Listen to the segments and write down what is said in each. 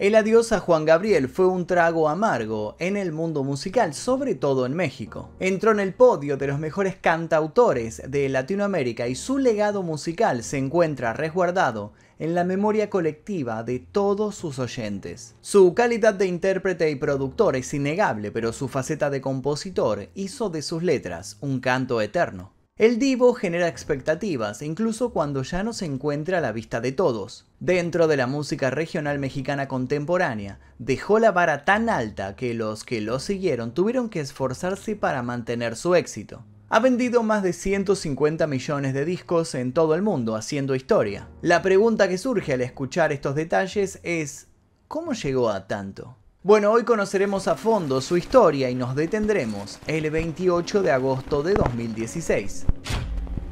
El adiós a Juan Gabriel fue un trago amargo en el mundo musical, sobre todo en México. Entró en el podio de los mejores cantautores de Latinoamérica y su legado musical se encuentra resguardado en la memoria colectiva de todos sus oyentes. Su calidad de intérprete y productor es innegable, pero su faceta de compositor hizo de sus letras un canto eterno. El divo genera expectativas, incluso cuando ya no se encuentra a la vista de todos. Dentro de la música regional mexicana contemporánea, dejó la vara tan alta que los que lo siguieron tuvieron que esforzarse para mantener su éxito. Ha vendido más de 150 millones de discos en todo el mundo, haciendo historia. La pregunta que surge al escuchar estos detalles es, ¿cómo llegó a tanto? Bueno, hoy conoceremos a fondo su historia y nos detendremos el 28 de agosto de 2016,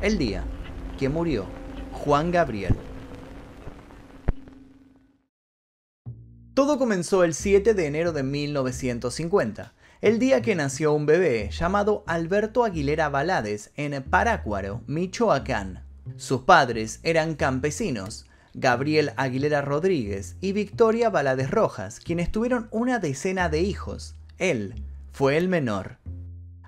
el día que murió Juan Gabriel. Todo comenzó el 7 de enero de 1950, el día que nació un bebé llamado Alberto Aguilera Balades en Parácuaro, Michoacán. Sus padres eran campesinos, Gabriel Aguilera Rodríguez y Victoria Balades Rojas, quienes tuvieron una decena de hijos. Él fue el menor.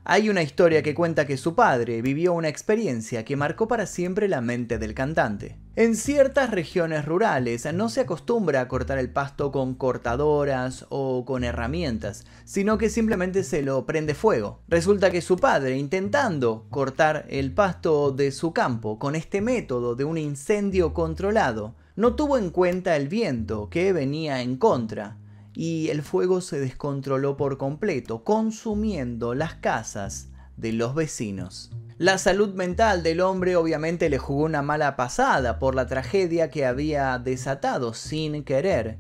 Hay una historia que cuenta que su padre vivió una experiencia que marcó para siempre la mente del cantante. En ciertas regiones rurales no se acostumbra a cortar el pasto con cortadoras o con herramientas, sino que simplemente se lo prende fuego. Resulta que su padre, intentando cortar el pasto de su campo con este método de un incendio controlado, no tuvo en cuenta el viento que venía en contra y el fuego se descontroló por completo, consumiendo las casas de los vecinos. La salud mental del hombre obviamente le jugó una mala pasada por la tragedia que había desatado sin querer,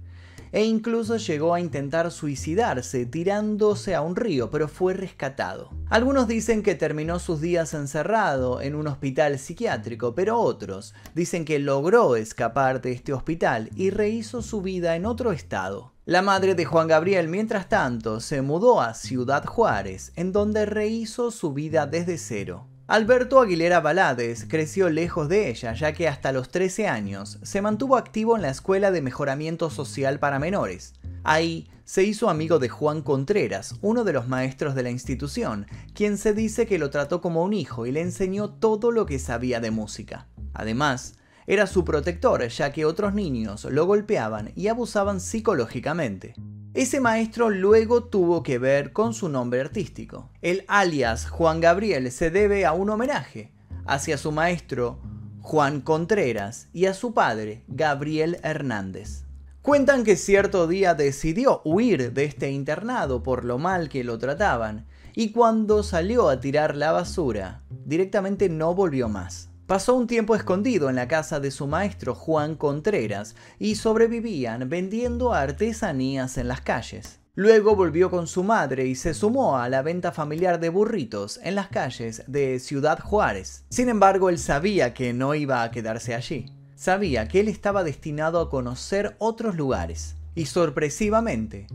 e incluso llegó a intentar suicidarse tirándose a un río, pero fue rescatado. Algunos dicen que terminó sus días encerrado en un hospital psiquiátrico, pero otros dicen que logró escapar de este hospital y rehizo su vida en otro estado. La madre de Juan Gabriel, mientras tanto, se mudó a Ciudad Juárez, en donde rehizo su vida desde cero. Alberto Aguilera Balades creció lejos de ella, ya que hasta los 13 años se mantuvo activo en la Escuela de Mejoramiento Social para Menores. Ahí se hizo amigo de Juan Contreras, uno de los maestros de la institución, quien se dice que lo trató como un hijo y le enseñó todo lo que sabía de música. Además, era su protector, ya que otros niños lo golpeaban y abusaban psicológicamente. Ese maestro luego tuvo que ver con su nombre artístico. El alias Juan Gabriel se debe a un homenaje hacia su maestro Juan Contreras y a su padre Gabriel Hernández. Cuentan que cierto día decidió huir de este internado por lo mal que lo trataban y cuando salió a tirar la basura, directamente no volvió más. Pasó un tiempo escondido en la casa de su maestro Juan Contreras y sobrevivían vendiendo artesanías en las calles. Luego volvió con su madre y se sumó a la venta familiar de burritos en las calles de Ciudad Juárez. Sin embargo, él sabía que no iba a quedarse allí. Sabía que él estaba destinado a conocer otros lugares. Y sorpresivamente,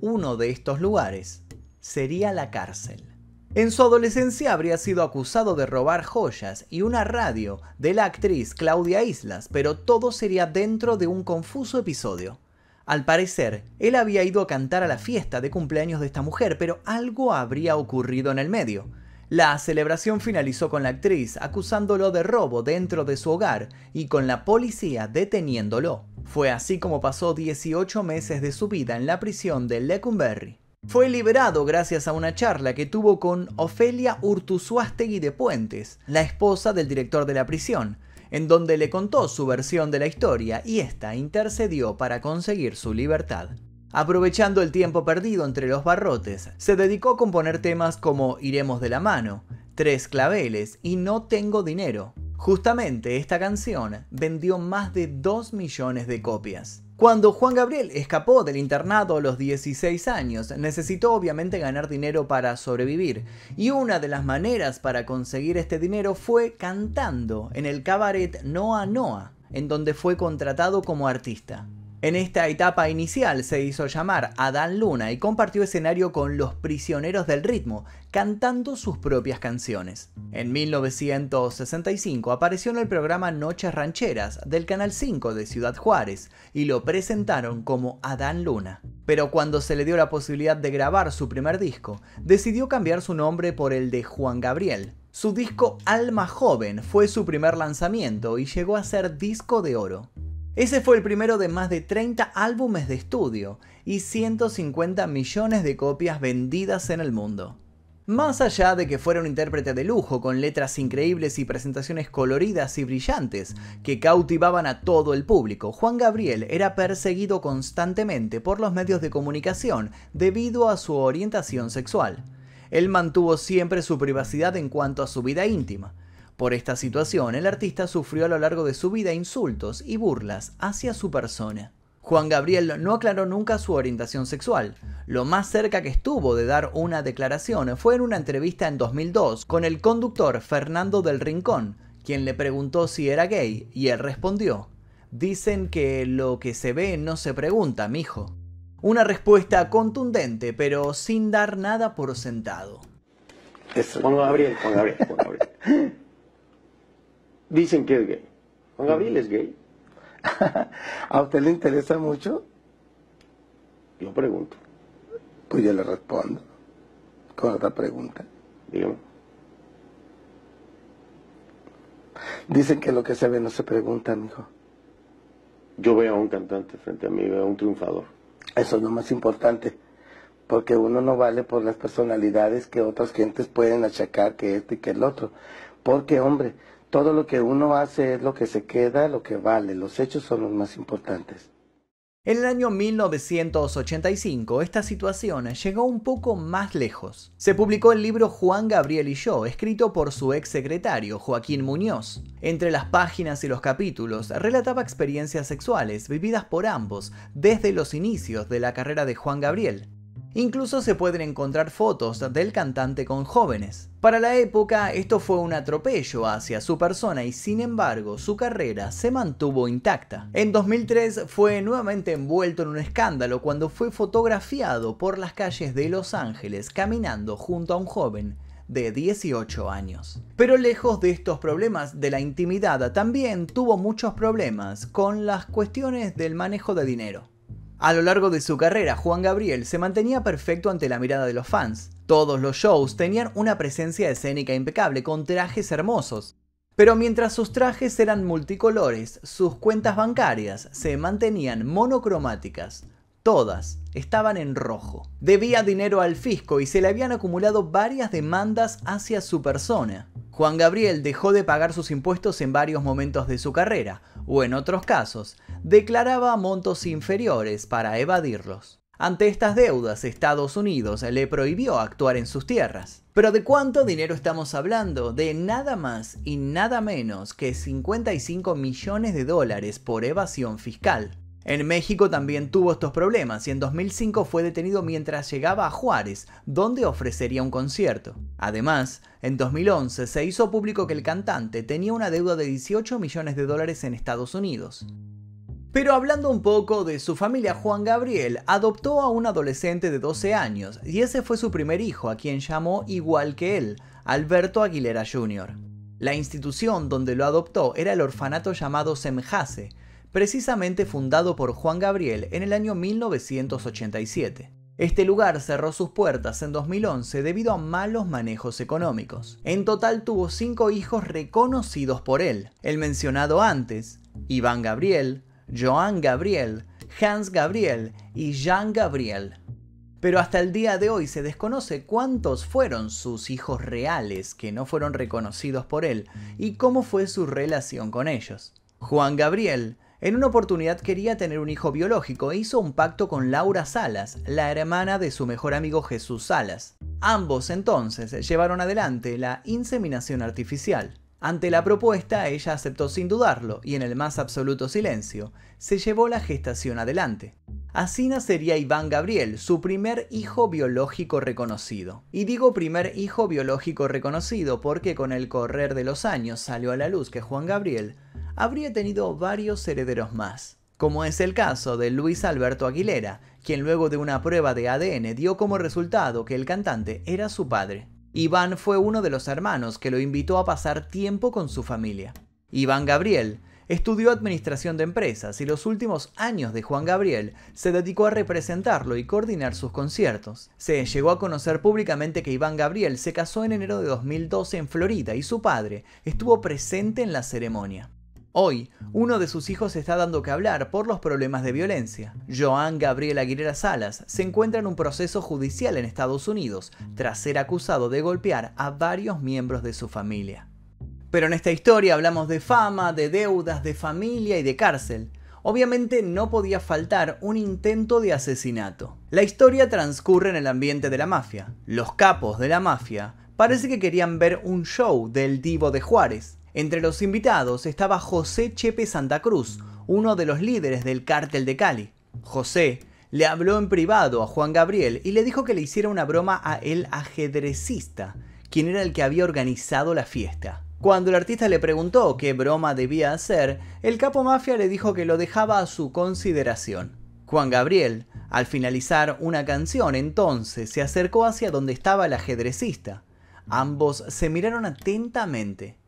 uno de estos lugares sería la cárcel. En su adolescencia habría sido acusado de robar joyas y una radio de la actriz Claudia Islas, pero todo sería dentro de un confuso episodio. Al parecer, él había ido a cantar a la fiesta de cumpleaños de esta mujer, pero algo habría ocurrido en el medio. La celebración finalizó con la actriz acusándolo de robo dentro de su hogar y con la policía deteniéndolo. Fue así como pasó 18 meses de su vida en la prisión de Lecumberri. Fue liberado gracias a una charla que tuvo con Ofelia Urtuzuastegui de Puentes, la esposa del director de la prisión, en donde le contó su versión de la historia y esta intercedió para conseguir su libertad. Aprovechando el tiempo perdido entre los barrotes, se dedicó a componer temas como Iremos de la mano, Tres claveles y No tengo dinero. Justamente esta canción vendió más de 2 millones de copias. Cuando Juan Gabriel escapó del internado a los 16 años, necesitó obviamente ganar dinero para sobrevivir, y una de las maneras para conseguir este dinero fue cantando en el cabaret Noa Noa, en donde fue contratado como artista. En esta etapa inicial se hizo llamar Adán Luna y compartió escenario con Los Prisioneros del Ritmo, cantando sus propias canciones. En 1965 apareció en el programa Noches Rancheras del Canal 5 de Ciudad Juárez y lo presentaron como Adán Luna. Pero cuando se le dio la posibilidad de grabar su primer disco, decidió cambiar su nombre por el de Juan Gabriel. Su disco Alma Joven fue su primer lanzamiento y llegó a ser disco de oro. Ese fue el primero de más de 30 álbumes de estudio y 150 millones de copias vendidas en el mundo. Más allá de que fuera un intérprete de lujo, con letras increíbles y presentaciones coloridas y brillantes que cautivaban a todo el público, Juan Gabriel era perseguido constantemente por los medios de comunicación debido a su orientación sexual. Él mantuvo siempre su privacidad en cuanto a su vida íntima, por esta situación, el artista sufrió a lo largo de su vida insultos y burlas hacia su persona. Juan Gabriel no aclaró nunca su orientación sexual. Lo más cerca que estuvo de dar una declaración fue en una entrevista en 2002 con el conductor Fernando del Rincón, quien le preguntó si era gay y él respondió, Dicen que lo que se ve no se pregunta, mijo. Una respuesta contundente, pero sin dar nada por sentado. Gabriel, Juan Gabriel, Juan Gabriel. dicen que es gay. Juan Gabriel es gay. ¿A usted le interesa mucho? Yo pregunto. Pues yo le respondo con otra pregunta. Dígame. Dicen que lo que se ve no se pregunta, mijo. Yo veo a un cantante frente a mí, veo a un triunfador. Eso es lo más importante, porque uno no vale por las personalidades que otras gentes pueden achacar que este y que el otro. Porque, hombre, todo lo que uno hace es lo que se queda, lo que vale. Los hechos son los más importantes. En el año 1985 esta situación llegó un poco más lejos. Se publicó el libro Juan Gabriel y yo, escrito por su ex secretario Joaquín Muñoz. Entre las páginas y los capítulos relataba experiencias sexuales vividas por ambos desde los inicios de la carrera de Juan Gabriel. Incluso se pueden encontrar fotos del cantante con jóvenes. Para la época esto fue un atropello hacia su persona y sin embargo su carrera se mantuvo intacta. En 2003 fue nuevamente envuelto en un escándalo cuando fue fotografiado por las calles de Los Ángeles caminando junto a un joven de 18 años. Pero lejos de estos problemas de la intimidad, también tuvo muchos problemas con las cuestiones del manejo de dinero. A lo largo de su carrera, Juan Gabriel se mantenía perfecto ante la mirada de los fans. Todos los shows tenían una presencia escénica impecable, con trajes hermosos. Pero mientras sus trajes eran multicolores, sus cuentas bancarias se mantenían monocromáticas. Todas estaban en rojo. Debía dinero al fisco y se le habían acumulado varias demandas hacia su persona. Juan Gabriel dejó de pagar sus impuestos en varios momentos de su carrera, o en otros casos, declaraba montos inferiores para evadirlos. Ante estas deudas, Estados Unidos le prohibió actuar en sus tierras. Pero ¿de cuánto dinero estamos hablando? De nada más y nada menos que 55 millones de dólares por evasión fiscal. En México también tuvo estos problemas y en 2005 fue detenido mientras llegaba a Juárez, donde ofrecería un concierto. Además, en 2011 se hizo público que el cantante tenía una deuda de 18 millones de dólares en Estados Unidos. Pero hablando un poco de su familia, Juan Gabriel adoptó a un adolescente de 12 años y ese fue su primer hijo, a quien llamó igual que él, Alberto Aguilera Jr. La institución donde lo adoptó era el orfanato llamado Semjase, precisamente fundado por Juan Gabriel en el año 1987. Este lugar cerró sus puertas en 2011 debido a malos manejos económicos. En total tuvo cinco hijos reconocidos por él, el mencionado antes, Iván Gabriel, Joan Gabriel, Hans Gabriel y Jean Gabriel. Pero hasta el día de hoy se desconoce cuántos fueron sus hijos reales que no fueron reconocidos por él y cómo fue su relación con ellos. Juan Gabriel en una oportunidad quería tener un hijo biológico e hizo un pacto con Laura Salas, la hermana de su mejor amigo Jesús Salas. Ambos entonces llevaron adelante la inseminación artificial. Ante la propuesta, ella aceptó sin dudarlo y en el más absoluto silencio, se llevó la gestación adelante. Así nacería Iván Gabriel, su primer hijo biológico reconocido. Y digo primer hijo biológico reconocido porque con el correr de los años salió a la luz que Juan Gabriel habría tenido varios herederos más, como es el caso de Luis Alberto Aguilera, quien luego de una prueba de ADN dio como resultado que el cantante era su padre. Iván fue uno de los hermanos que lo invitó a pasar tiempo con su familia. Iván Gabriel Estudió administración de empresas y los últimos años de Juan Gabriel se dedicó a representarlo y coordinar sus conciertos. Se llegó a conocer públicamente que Iván Gabriel se casó en enero de 2012 en Florida y su padre estuvo presente en la ceremonia. Hoy, uno de sus hijos está dando que hablar por los problemas de violencia. Joan Gabriel Aguilera Salas se encuentra en un proceso judicial en Estados Unidos tras ser acusado de golpear a varios miembros de su familia. Pero en esta historia hablamos de fama, de deudas, de familia y de cárcel. Obviamente no podía faltar un intento de asesinato. La historia transcurre en el ambiente de la mafia. Los capos de la mafia parece que querían ver un show del divo de Juárez. Entre los invitados estaba José Chepe Santa Cruz, uno de los líderes del cártel de Cali. José le habló en privado a Juan Gabriel y le dijo que le hiciera una broma a el ajedrecista, quien era el que había organizado la fiesta. Cuando el artista le preguntó qué broma debía hacer, el capo mafia le dijo que lo dejaba a su consideración. Juan Gabriel, al finalizar una canción, entonces se acercó hacia donde estaba el ajedrecista. Ambos se miraron atentamente.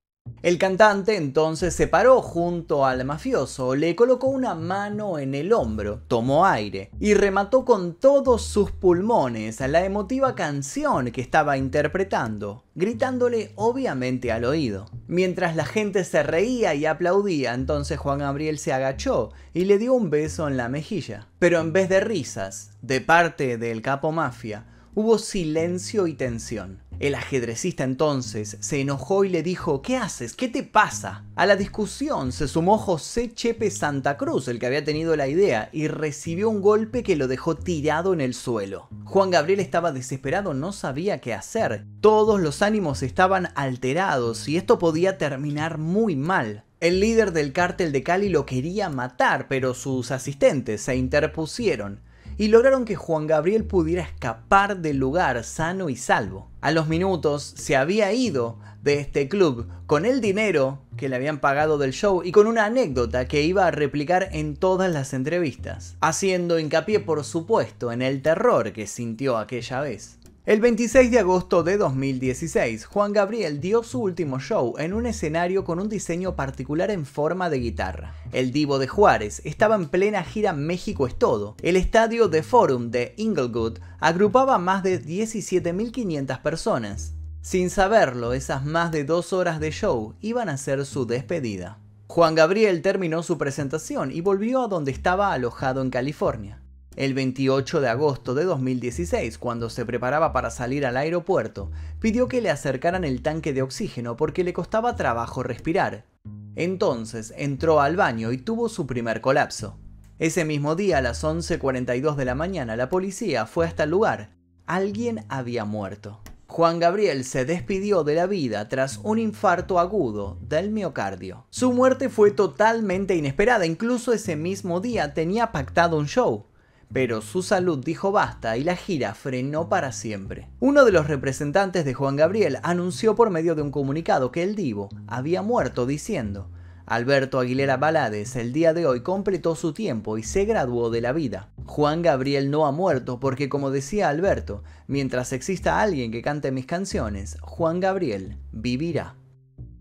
El cantante entonces se paró junto al mafioso, le colocó una mano en el hombro, tomó aire y remató con todos sus pulmones a la emotiva canción que estaba interpretando, gritándole obviamente al oído. Mientras la gente se reía y aplaudía, entonces Juan Gabriel se agachó y le dio un beso en la mejilla. Pero en vez de risas, de parte del capo mafia, hubo silencio y tensión. El ajedrecista entonces se enojó y le dijo, ¿qué haces? ¿Qué te pasa? A la discusión se sumó José Chepe Santa Cruz, el que había tenido la idea, y recibió un golpe que lo dejó tirado en el suelo. Juan Gabriel estaba desesperado, no sabía qué hacer. Todos los ánimos estaban alterados y esto podía terminar muy mal. El líder del cártel de Cali lo quería matar, pero sus asistentes se interpusieron y lograron que Juan Gabriel pudiera escapar del lugar sano y salvo. A los minutos se había ido de este club con el dinero que le habían pagado del show y con una anécdota que iba a replicar en todas las entrevistas, haciendo hincapié por supuesto en el terror que sintió aquella vez. El 26 de agosto de 2016, Juan Gabriel dio su último show en un escenario con un diseño particular en forma de guitarra. El divo de Juárez estaba en plena gira México es todo. El estadio de Forum de Inglewood agrupaba más de 17.500 personas. Sin saberlo, esas más de dos horas de show iban a ser su despedida. Juan Gabriel terminó su presentación y volvió a donde estaba alojado en California. El 28 de agosto de 2016, cuando se preparaba para salir al aeropuerto, pidió que le acercaran el tanque de oxígeno porque le costaba trabajo respirar. Entonces entró al baño y tuvo su primer colapso. Ese mismo día, a las 11.42 de la mañana, la policía fue hasta el lugar. Alguien había muerto. Juan Gabriel se despidió de la vida tras un infarto agudo del miocardio. Su muerte fue totalmente inesperada, incluso ese mismo día tenía pactado un show pero su salud dijo basta y la gira frenó para siempre. Uno de los representantes de Juan Gabriel anunció por medio de un comunicado que el divo había muerto diciendo, Alberto Aguilera Balades el día de hoy completó su tiempo y se graduó de la vida. Juan Gabriel no ha muerto porque, como decía Alberto, mientras exista alguien que cante mis canciones, Juan Gabriel vivirá.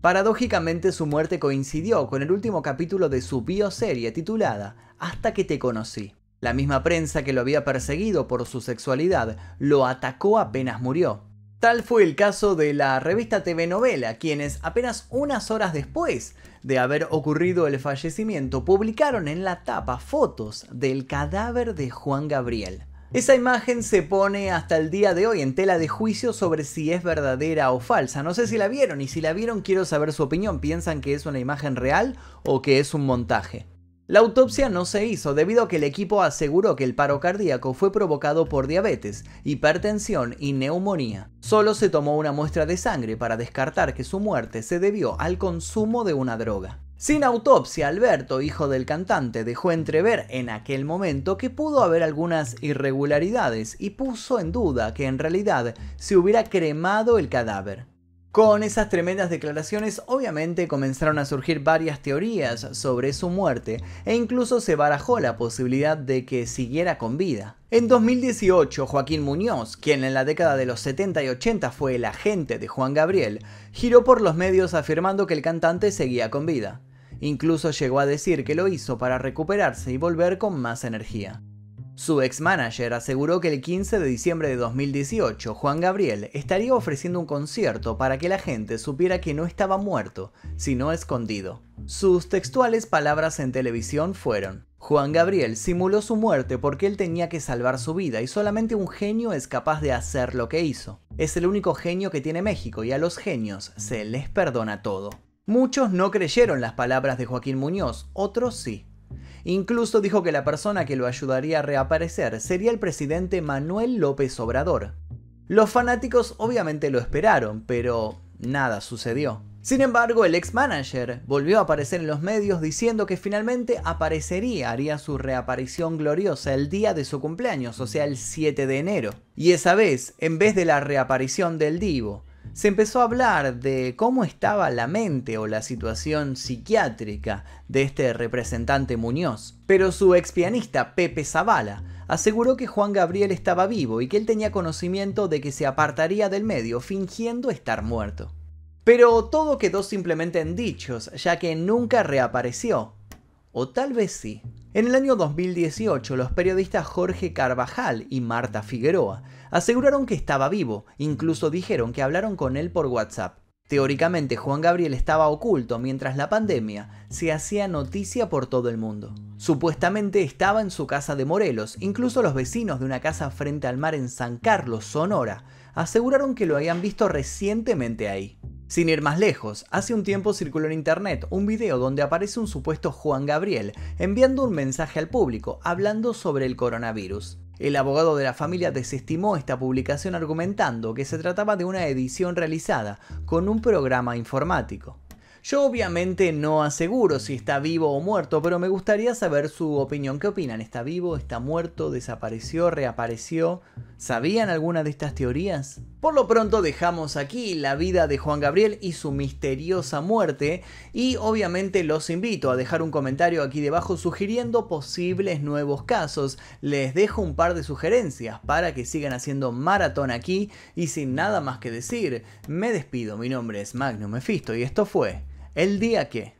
Paradójicamente su muerte coincidió con el último capítulo de su bioserie titulada Hasta que te conocí. La misma prensa que lo había perseguido por su sexualidad lo atacó apenas murió. Tal fue el caso de la revista TV Novela, quienes apenas unas horas después de haber ocurrido el fallecimiento publicaron en la tapa fotos del cadáver de Juan Gabriel. Esa imagen se pone hasta el día de hoy en tela de juicio sobre si es verdadera o falsa. No sé si la vieron y si la vieron quiero saber su opinión. ¿Piensan que es una imagen real o que es un montaje? La autopsia no se hizo debido a que el equipo aseguró que el paro cardíaco fue provocado por diabetes, hipertensión y neumonía. Solo se tomó una muestra de sangre para descartar que su muerte se debió al consumo de una droga. Sin autopsia, Alberto, hijo del cantante, dejó entrever en aquel momento que pudo haber algunas irregularidades y puso en duda que en realidad se hubiera cremado el cadáver. Con esas tremendas declaraciones obviamente comenzaron a surgir varias teorías sobre su muerte e incluso se barajó la posibilidad de que siguiera con vida. En 2018, Joaquín Muñoz, quien en la década de los 70 y 80 fue el agente de Juan Gabriel, giró por los medios afirmando que el cantante seguía con vida. Incluso llegó a decir que lo hizo para recuperarse y volver con más energía. Su ex-manager aseguró que el 15 de diciembre de 2018, Juan Gabriel estaría ofreciendo un concierto para que la gente supiera que no estaba muerto, sino escondido. Sus textuales palabras en televisión fueron, Juan Gabriel simuló su muerte porque él tenía que salvar su vida y solamente un genio es capaz de hacer lo que hizo. Es el único genio que tiene México y a los genios se les perdona todo. Muchos no creyeron las palabras de Joaquín Muñoz, otros sí. Incluso dijo que la persona que lo ayudaría a reaparecer sería el presidente Manuel López Obrador. Los fanáticos obviamente lo esperaron, pero nada sucedió. Sin embargo, el ex manager volvió a aparecer en los medios diciendo que finalmente aparecería, haría su reaparición gloriosa el día de su cumpleaños, o sea, el 7 de enero. Y esa vez, en vez de la reaparición del divo, se empezó a hablar de cómo estaba la mente o la situación psiquiátrica de este representante Muñoz, pero su expianista Pepe Zavala aseguró que Juan Gabriel estaba vivo y que él tenía conocimiento de que se apartaría del medio fingiendo estar muerto. Pero todo quedó simplemente en dichos, ya que nunca reapareció. O tal vez sí. En el año 2018, los periodistas Jorge Carvajal y Marta Figueroa aseguraron que estaba vivo, incluso dijeron que hablaron con él por WhatsApp. Teóricamente, Juan Gabriel estaba oculto mientras la pandemia se hacía noticia por todo el mundo. Supuestamente estaba en su casa de Morelos, incluso los vecinos de una casa frente al mar en San Carlos, Sonora, aseguraron que lo habían visto recientemente ahí. Sin ir más lejos, hace un tiempo circuló en internet un video donde aparece un supuesto Juan Gabriel enviando un mensaje al público hablando sobre el coronavirus. El abogado de la familia desestimó esta publicación argumentando que se trataba de una edición realizada con un programa informático. Yo obviamente no aseguro si está vivo o muerto, pero me gustaría saber su opinión. ¿Qué opinan? ¿Está vivo? ¿Está muerto? ¿Desapareció? ¿Reapareció? ¿Sabían alguna de estas teorías? Por lo pronto dejamos aquí la vida de Juan Gabriel y su misteriosa muerte y obviamente los invito a dejar un comentario aquí debajo sugiriendo posibles nuevos casos. Les dejo un par de sugerencias para que sigan haciendo maratón aquí y sin nada más que decir, me despido, mi nombre es Magnum Mefisto y esto fue El día que...